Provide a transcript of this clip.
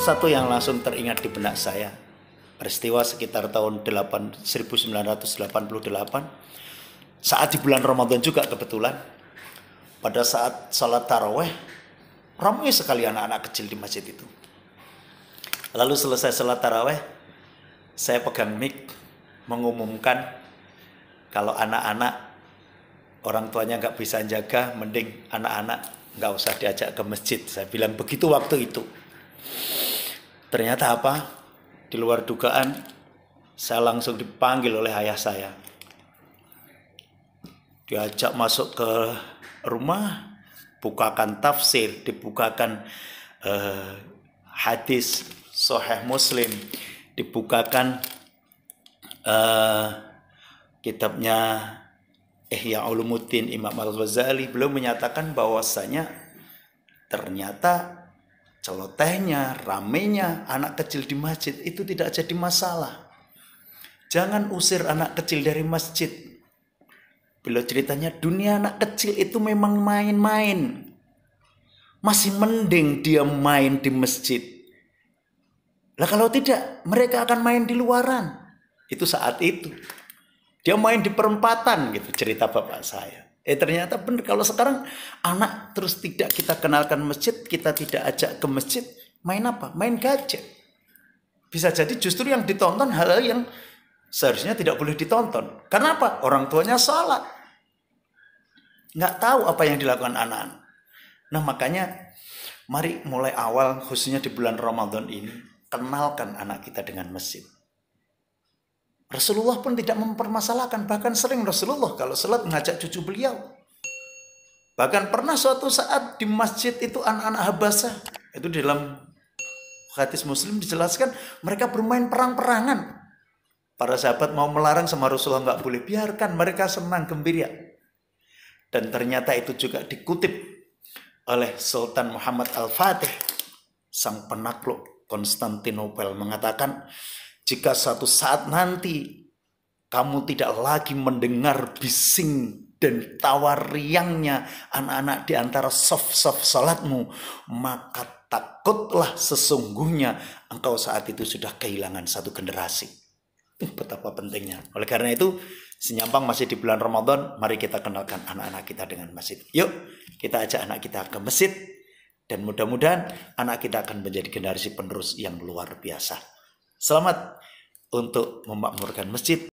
satu yang langsung teringat di benak saya peristiwa sekitar tahun 8, 1988 saat di bulan Ramadan juga kebetulan pada saat sholat taraweh ramai sekali anak-anak kecil di masjid itu lalu selesai sholat taraweh saya pegang mic mengumumkan kalau anak-anak orang tuanya nggak bisa jaga mending anak-anak nggak usah diajak ke masjid saya bilang begitu waktu itu Ternyata apa? Di luar dugaan, saya langsung dipanggil oleh ayah saya. Diajak masuk ke rumah, bukakan tafsir, dibukakan eh, hadis Soheh Muslim, dibukakan eh, kitabnya Ihya Ulumuddin Imam Al-Ghazali belum menyatakan bahwasanya ternyata celotehnya, ramenya anak kecil di masjid itu tidak jadi masalah. Jangan usir anak kecil dari masjid. Beliau ceritanya dunia anak kecil itu memang main-main. Masih mending dia main di masjid. Lah kalau tidak mereka akan main di luaran. Itu saat itu. Dia main di perempatan gitu cerita bapak saya. Eh ternyata benar kalau sekarang anak terus tidak kita kenalkan masjid, kita tidak ajak ke masjid, main apa? Main gadget. Bisa jadi justru yang ditonton hal-hal yang seharusnya tidak boleh ditonton. Kenapa? Orang tuanya salah. Nggak tahu apa yang dilakukan anak-anak. Nah makanya mari mulai awal khususnya di bulan Ramadan ini kenalkan anak kita dengan masjid. Rasulullah pun tidak mempermasalahkan. Bahkan sering Rasulullah kalau salat mengajak cucu beliau. Bahkan pernah suatu saat di masjid itu anak-anak Habasah. Itu dalam hadis muslim dijelaskan mereka bermain perang-perangan. Para sahabat mau melarang sama Rasulullah nggak boleh. Biarkan mereka senang gembira. Dan ternyata itu juga dikutip oleh Sultan Muhammad Al-Fatih. Sang penakluk Konstantinopel mengatakan jika satu saat nanti kamu tidak lagi mendengar bising dan tawa riangnya anak-anak di antara soft-soft salatmu, maka takutlah sesungguhnya engkau saat itu sudah kehilangan satu generasi. Betapa pentingnya. Oleh karena itu, Senyampang masih di bulan Ramadan, mari kita kenalkan anak-anak kita dengan masjid. Yuk, kita ajak anak kita ke masjid dan mudah-mudahan anak kita akan menjadi generasi penerus yang luar biasa. Selamat untuk memakmurkan masjid.